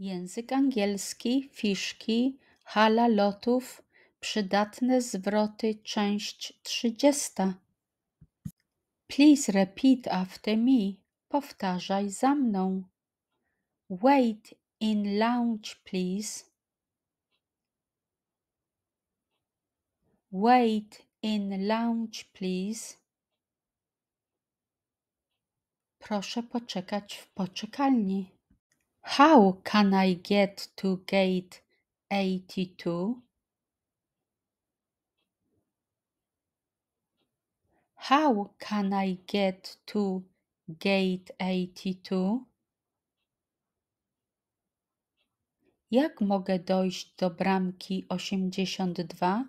Język angielski, fiszki, hala lotów, przydatne zwroty, część 30. Please repeat after me. Powtarzaj za mną. Wait in lounge, please. Wait in lounge, please. Proszę poczekać w poczekalni. How can I get to gate 82? How can I get to gate 82? Jak mogę dojść do bramki 82?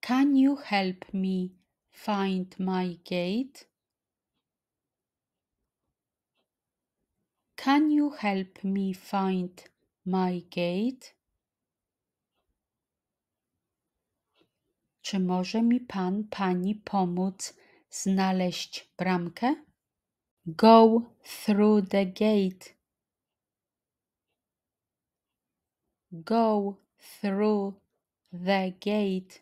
Can you help me find my gate? Can you help me find my gate? Czy może mi pan, pani pomóc znaleźć bramkę? Go through the gate. Go through the gate.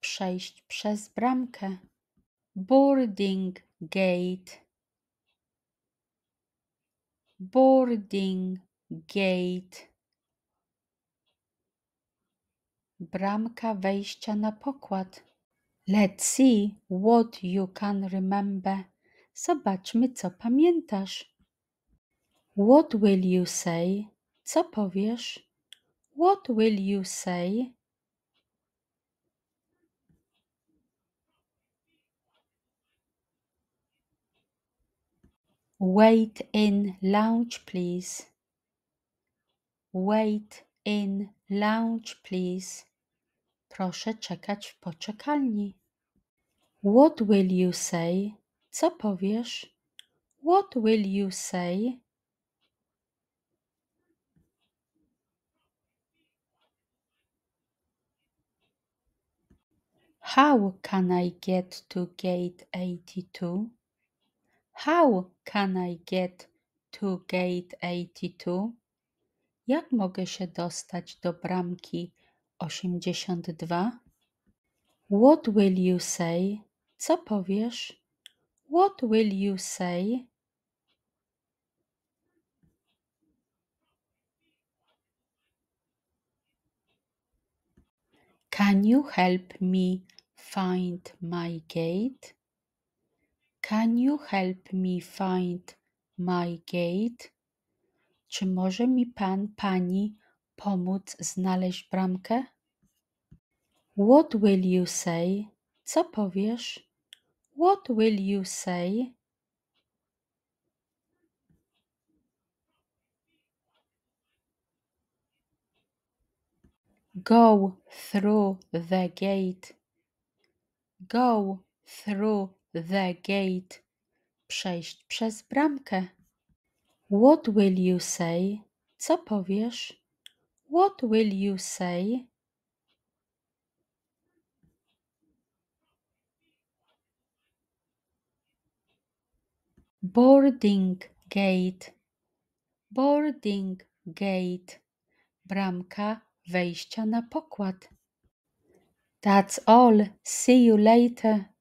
Przejść przez bramkę. Boarding gate boarding gate bramka wejścia na pokład. Let's see what you can remember. Zobaczmy, co pamiętasz. What will you say? Co powiesz? What will you say? Wait in lounge, please. Wait in lounge, please. Proszę czekać w poczekalni. What will you say? Co powiesz? What will you say? How can I get to gate 82? How can I get to gate 82? Jak mogę się dostać do bramki 82? What will you say? Co powiesz? What will you say? Can you help me find my gate? Can you help me find my gate? Czy może mi pan, pani pomóc znaleźć bramkę? What will you say? Co powiesz? What will you say? Go through the gate. Go through the gate, przejść przez bramkę. What will you say? Co powiesz? What will you say? Boarding gate. Boarding gate. Bramka wejścia na pokład. That's all. See you later.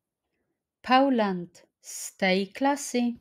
Poland, stay classy.